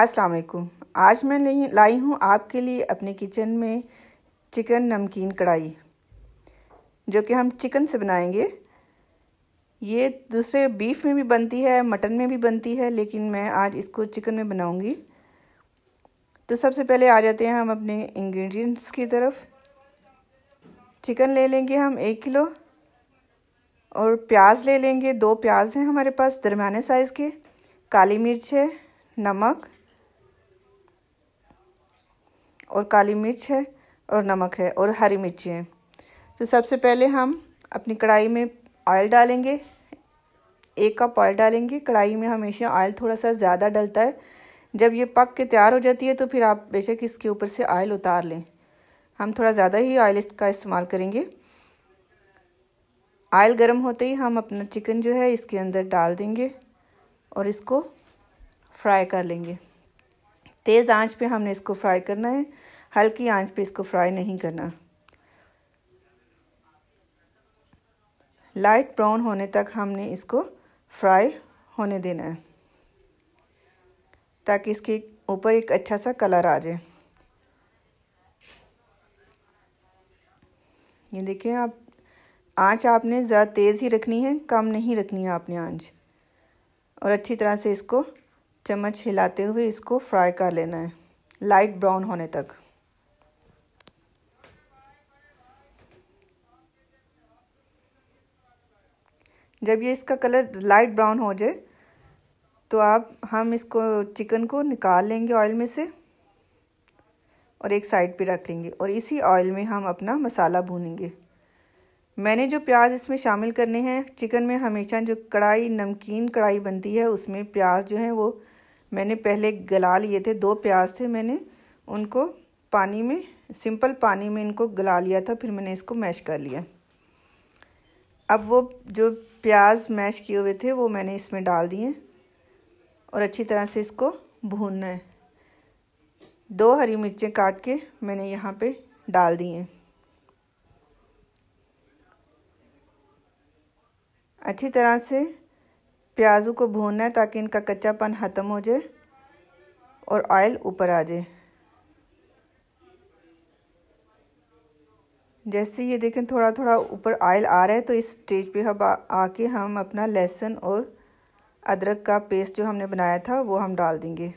अस्सलाम वालेकुम आज मैं लाई हूँ आपके लिए अपने किचन में चिकन नमकीन कढ़ाई जो कि हम चिकन से बनाएंगे ये दूसरे बीफ में भी बनती है मटन में भी बनती है लेकिन मैं आज इसको चिकन में बनाऊंगी तो सबसे पहले आ जाते हैं हम अपने इंग्रेडिएंट्स की तरफ चिकन ले लेंगे हम एक किलो और प्याज ले लेंगे दो प्याज हैं हमारे पास दरमियाने साइज़ के काली मिर्च है नमक और काली मिर्च है और नमक है और हरी मिर्ची है तो सबसे पहले हम अपनी कढ़ाई में ऑयल डालेंगे एक कप ऑयल डालेंगे कढ़ाई में हमेशा ऑयल थोड़ा सा ज़्यादा डलता है जब ये पक के तैयार हो जाती है तो फिर आप बेशक इसके ऊपर से ऑयल उतार लें हम थोड़ा ज़्यादा ही ऑयल का इस्तेमाल करेंगे ऑयल गर्म होते ही हम अपना चिकन जो है इसके अंदर डाल देंगे और इसको फ्राई कर लेंगे तेज़ आंच पे हमने इसको फ्राई करना है हल्की आंच पे इसको फ्राई नहीं करना लाइट ब्राउन होने तक हमने इसको फ्राई होने देना है ताकि इसके ऊपर एक अच्छा सा कलर आ जाए ये देखिए आप आंच आपने ज़्यादा तेज़ ही रखनी है कम नहीं रखनी है आपने आंच और अच्छी तरह से इसको चम्मच हिलाते हुए इसको फ्राई कर लेना है लाइट ब्राउन होने तक जब ये इसका कलर लाइट ब्राउन हो जाए तो आप हम इसको चिकन को निकाल लेंगे ऑयल में से और एक साइड पे रख लेंगे और इसी ऑयल में हम अपना मसाला भूनेंगे मैंने जो प्याज इसमें शामिल करने हैं चिकन में हमेशा जो कढ़ाई नमकीन कढ़ाई बनती है उसमें प्याज जो है वो मैंने पहले गला लिए थे दो प्याज थे मैंने उनको पानी में सिंपल पानी में इनको गला लिया था फिर मैंने इसको मैश कर लिया अब वो जो प्याज मैश किए हुए थे वो मैंने इसमें डाल दिए और अच्छी तरह से इसको भूनना है दो हरी मिर्चें काट के मैंने यहाँ पे डाल दिए अच्छी तरह से प्याज़ों को भूनना है ताकि इनका कच्चापन ख़त्म हो जाए और ऑयल ऊपर आ जाए जैसे ये देखें थोड़ा थोड़ा ऊपर ऑयल आ रहा है तो इस स्टेज पे हम आके हम अपना लहसुन और अदरक का पेस्ट जो हमने बनाया था वो हम डाल देंगे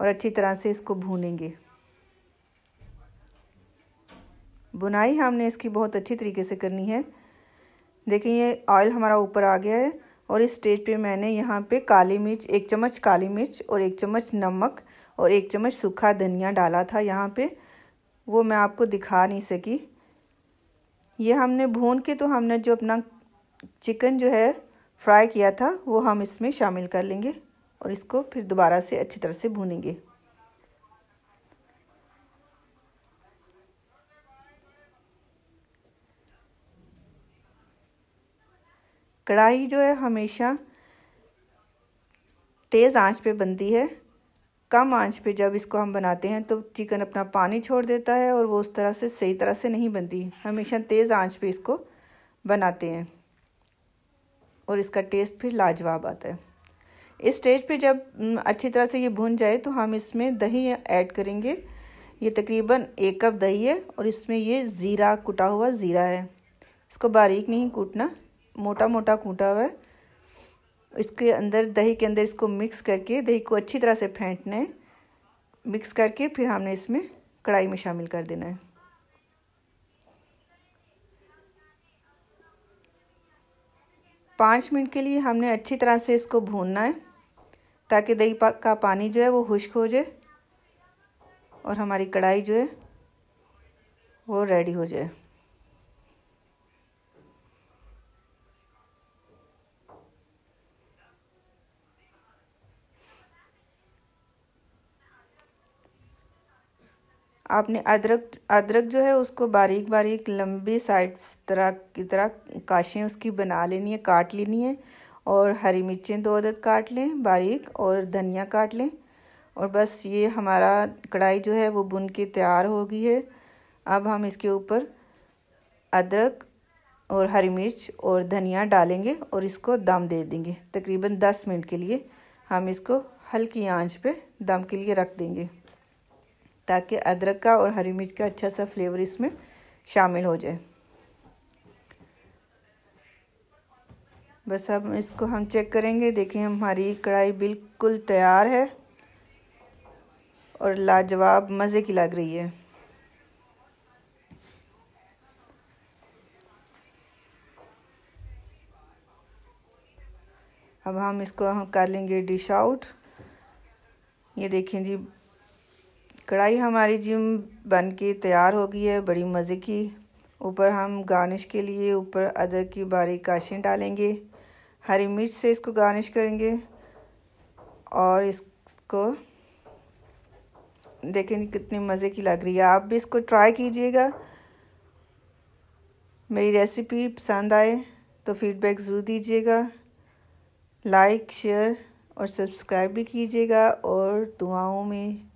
और अच्छी तरह से इसको भूनेंगे बुनाई हमने इसकी बहुत अच्छी तरीके से करनी है देखिए ये ऑयल हमारा ऊपर आ गया है और इस स्टेज पे मैंने यहाँ पे काली मिर्च एक चम्मच काली मिर्च और एक चम्मच नमक और एक चम्मच सूखा धनिया डाला था यहाँ पे वो मैं आपको दिखा नहीं सकी ये हमने भून के तो हमने जो अपना चिकन जो है फ्राई किया था वो हम इसमें शामिल कर लेंगे और इसको फिर दोबारा से अच्छी तरह से भूनेंगे कढ़ाई जो है हमेशा तेज़ आंच पे बनती है कम आंच पे जब इसको हम बनाते हैं तो चिकन अपना पानी छोड़ देता है और वो उस तरह से सही तरह से नहीं बनती हमेशा तेज़ आंच पे इसको बनाते हैं और इसका टेस्ट फिर लाजवाब आता है इस स्टेज पे जब अच्छी तरह से ये भुन जाए तो हम इसमें दही ऐड करेंगे ये तकरीबन एक कप दही है और इसमें ये ज़ीरा कुटा हुआ ज़ीरा है इसको बारीक नहीं कूटना मोटा मोटा कूटा हुआ है इसके अंदर दही के अंदर इसको मिक्स करके दही को अच्छी तरह से फेंटना है मिक्स करके फिर हमने इसमें कढ़ाई में शामिल कर देना है पाँच मिनट के लिए हमने अच्छी तरह से इसको भूनना है ताकि दही पा, का पानी जो है वो खुश्क हो जाए और हमारी कढ़ाई जो है वो रेडी हो जाए आपने अदरक अदरक जो है उसको बारीक बारीक लंबी साइड तरह की तरह काशें उसकी बना लेनी है काट लेनी है और हरी मिर्चें दो अदद काट लें बारीक और धनिया काट लें और बस ये हमारा कढ़ाई जो है वो बुन के तैयार हो गई है अब हम इसके ऊपर अदरक और हरी मिर्च और धनिया डालेंगे और इसको दम दे देंगे तकरीबन दस मिनट के लिए हम इसको हल्की आंच पे दम के लिए रख देंगे ताकि अदरक का और हरी मिर्च का अच्छा सा फ्लेवर इसमें शामिल हो जाए बस अब इसको हम चेक करेंगे देखें हमारी कढ़ाई बिल्कुल तैयार है और लाजवाब मज़े की लग रही है अब हम इसको हम कर लेंगे डिश आउट ये देखें जी कढ़ाई हमारी जिम बन के तैयार हो गई है बड़ी मज़े की ऊपर हम गार्निश के लिए ऊपर अदरक की बारीक काशें डालेंगे हरी मिर्च से इसको गार्निश करेंगे और इसको देखें कितनी मज़े की लग रही है आप भी इसको ट्राई कीजिएगा मेरी रेसिपी पसंद आए तो फीडबैक ज़रूर दीजिएगा लाइक शेयर और सब्सक्राइब भी कीजिएगा और दुआओं में